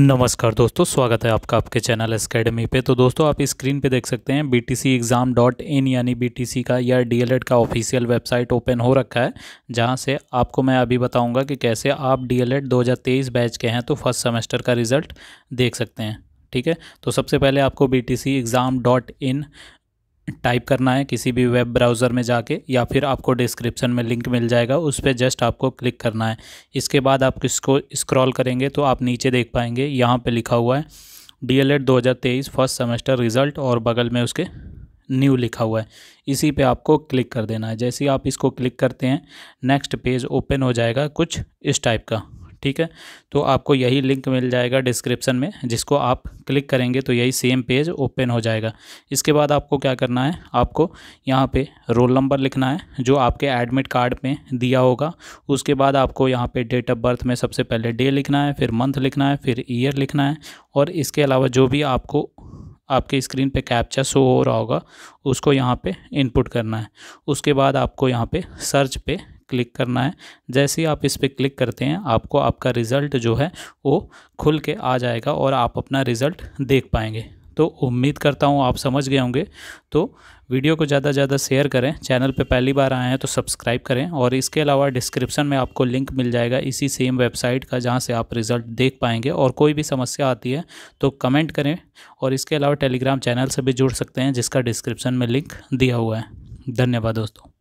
नमस्कार दोस्तों स्वागत है आपका आपके चैनल एस पे तो दोस्तों आप स्क्रीन पे देख सकते हैं B T C exam dot in यानी बी टी सी का या डी एल एड का ऑफिशियल वेबसाइट ओपन हो रखा है जहां से आपको मैं अभी बताऊंगा कि कैसे आप डी एल एड दो हज़ार तेईस बैच के हैं तो फर्स्ट सेमेस्टर का रिज़ल्ट देख सकते हैं ठीक है तो सबसे पहले आपको B T C exam dot in type करना है किसी भी वेब ब्राउज़र में जाके या फिर आपको डिस्क्रिप्शन में लिंक मिल जाएगा उस पर जस्ट आपको क्लिक करना है इसके बाद आप इसको स्क्रॉल करेंगे तो आप नीचे देख पाएंगे यहाँ पे लिखा हुआ है डी एल एड दो हज़ार तेईस फर्स्ट सेमेस्टर रिज़ल्ट और बगल में उसके न्यू लिखा हुआ है इसी पे आपको क्लिक कर देना है जैसे ही आप इसको क्लिक करते हैं नेक्स्ट पेज ओपन हो जाएगा कुछ इस टाइप का ठीक है तो आपको यही लिंक मिल जाएगा डिस्क्रिप्शन में जिसको आप क्लिक करेंगे तो यही सेम पेज ओपन हो जाएगा इसके बाद आपको क्या करना है आपको यहाँ पे रोल नंबर लिखना है जो आपके एडमिट कार्ड में दिया होगा उसके बाद आपको यहाँ पे डेट ऑफ बर्थ में सबसे पहले डे लिखना है फिर मंथ लिखना है फिर ईयर लिखना है और इसके अलावा जो भी आपको आपके स्क्रीन पे कैप्चा शो हो रहा होगा उसको यहाँ पे इनपुट करना है उसके बाद आपको यहाँ पे सर्च पे क्लिक करना है जैसे ही आप इस पर क्लिक करते हैं आपको आपका रिज़ल्ट जो है वो खुल के आ जाएगा और आप अपना रिज़ल्ट देख पाएंगे तो उम्मीद करता हूँ आप समझ गए होंगे तो वीडियो को ज़्यादा से ज़्यादा शेयर करें चैनल पे पहली बार आए हैं तो सब्सक्राइब करें और इसके अलावा डिस्क्रिप्शन में आपको लिंक मिल जाएगा इसी सेम वेबसाइट का जहाँ से आप रिज़ल्ट देख पाएंगे और कोई भी समस्या आती है तो कमेंट करें और इसके अलावा टेलीग्राम चैनल से भी जुड़ सकते हैं जिसका डिस्क्रिप्शन में लिंक दिया हुआ है धन्यवाद दोस्तों